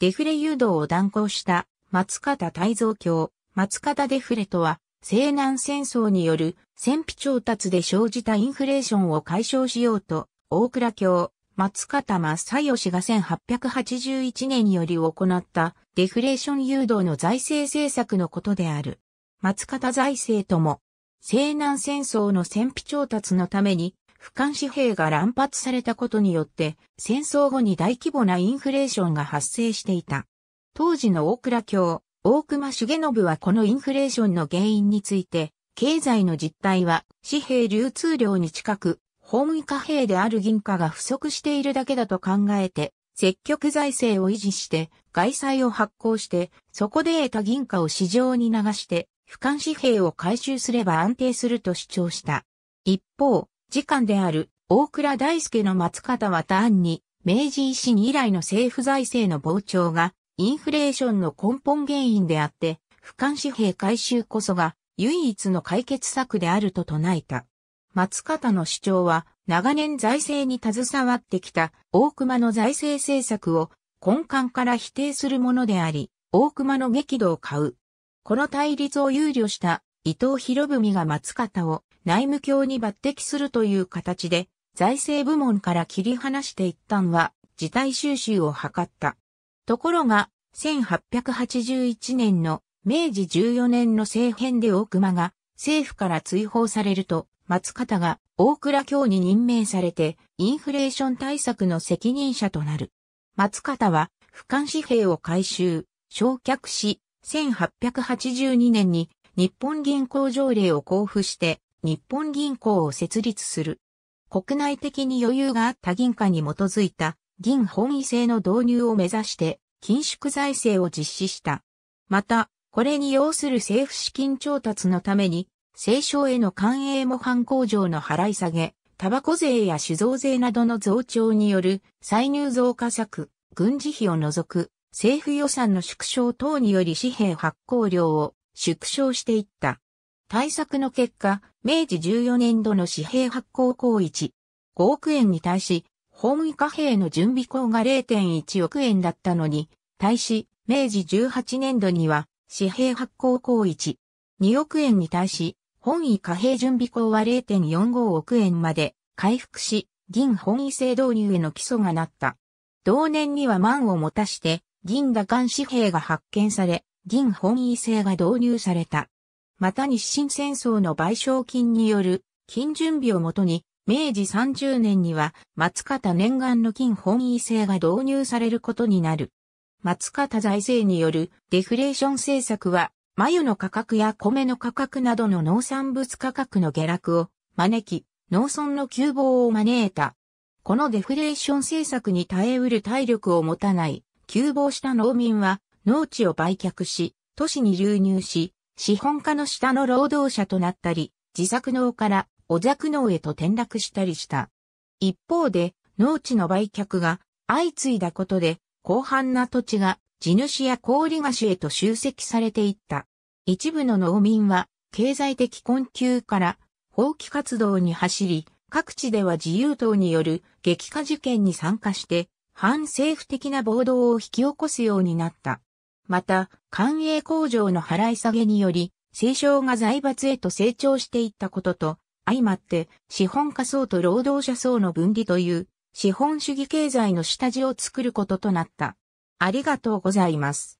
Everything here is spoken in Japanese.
デフレ誘導を断行した松方大蔵卿、松方デフレとは、西南戦争による戦費調達で生じたインフレーションを解消しようと、大倉卿、松方正義が1881年により行ったデフレーション誘導の財政政策のことである。松方財政とも、西南戦争の戦費調達のために俯瞰紙幣が乱発されたことによって、戦争後に大規模なインフレーションが発生していた。当時の大倉教、大隈重信はこのインフレーションの原因について、経済の実態は紙幣流通量に近く、本位貨幣である銀貨が不足しているだけだと考えて、積極財政を維持して、外債を発行して、そこで得た銀貨を市場に流して、俯瞰紙幣を回収すれば安定すると主張した。一方、次官である大倉大輔の松方は単に明治維新以来の政府財政の膨張がインフレーションの根本原因であって、俯瞰紙幣回収こそが唯一の解決策であると唱えた。松方の主張は長年財政に携わってきた大熊の財政政策を根幹から否定するものであり、大熊の激怒を買う。この対立を憂慮した伊藤博文が松方を内務卿に抜擢するという形で、財政部門から切り離していったんは、事態収集を図った。ところが、1881年の明治14年の政変で大熊が政府から追放されると、松方が大倉卿に任命されてインフレーション対策の責任者となる。松方は俯瞰紙幣を回収、焼却し、1882年に日本銀行条例を交付して日本銀行を設立する。国内的に余裕があった銀貨に基づいた銀本位制の導入を目指して緊縮財政を実施した。また、これに要する政府資金調達のために、政商への官営模範工場の払い下げ、タバコ税や酒造税などの増長による歳入増加策、軍事費を除く政府予算の縮小等により紙幣発行量を縮小していった。対策の結果、明治14年度の紙幣発行行1、5億円に対し、本位貨幣の準備項が0.1億円だったのに、対し、明治18年度には、紙幣発行行1、2億円に対し、本位貨幣準備項は0.45億円まで回復し、銀本位制導入への基礎がなった。同年には満を持たして、銀打艦紙幣が発見され、銀本位制が導入された。また日清戦争の賠償金による金準備をもとに、明治30年には松方念願の金本位制が導入されることになる。松方財政によるデフレーション政策は、繭の価格や米の価格などの農産物価格の下落を招き、農村の窮乏を招いた。このデフレーション政策に耐えうる体力を持たない、窮乏した農民は農地を売却し、都市に流入し、資本家の下の労働者となったり、自作農からお弱農へと転落したりした。一方で、農地の売却が相次いだことで、広範な土地が地主や氷菓子へと集積されていった。一部の農民は、経済的困窮から放棄活動に走り、各地では自由党による激化事件に参加して、反政府的な暴動を引き起こすようになった。また、官営工場の払い下げにより、清少が財閥へと成長していったことと、相まって資本家層と労働者層の分離という資本主義経済の下地を作ることとなった。ありがとうございます。